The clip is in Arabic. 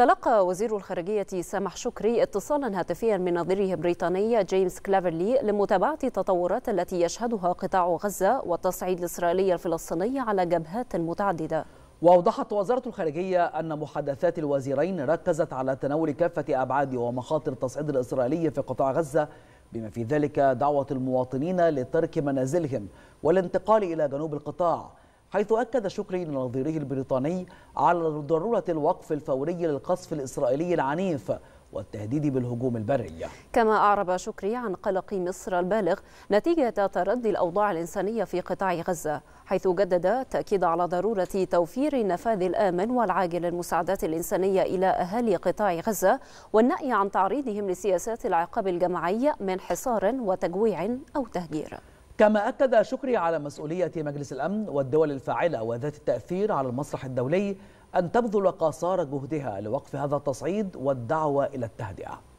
تلقى وزير الخارجية سامح شكري اتصالا هاتفيا من نظيره بريطانيا جيمس كلافرلي لمتابعة التطورات التي يشهدها قطاع غزة والتصعيد الإسرائيلي الفلسطيني على جبهات متعددة وأوضحت وزارة الخارجية أن محادثات الوزيرين ركزت على تناول كافة أبعاد ومخاطر التصعيد الإسرائيلي في قطاع غزة بما في ذلك دعوة المواطنين لترك منازلهم والانتقال إلى جنوب القطاع حيث أكد شكري لنظيره البريطاني على ضرورة الوقف الفوري للقصف الإسرائيلي العنيف والتهديد بالهجوم البري كما أعرب شكري عن قلق مصر البالغ نتيجة تردي الأوضاع الإنسانية في قطاع غزة حيث جدد تأكيد على ضرورة توفير النفاذ الآمن والعاجل للمساعدات الإنسانية إلى أهالي قطاع غزة والنأي عن تعريضهم لسياسات العقاب الجماعي من حصار وتجويع أو تهجير كما أكد شكري على مسؤولية مجلس الأمن والدول الفاعلة وذات التأثير على المسرح الدولي أن تبذل قصارى جهدها لوقف هذا التصعيد والدعوة إلى التهدئة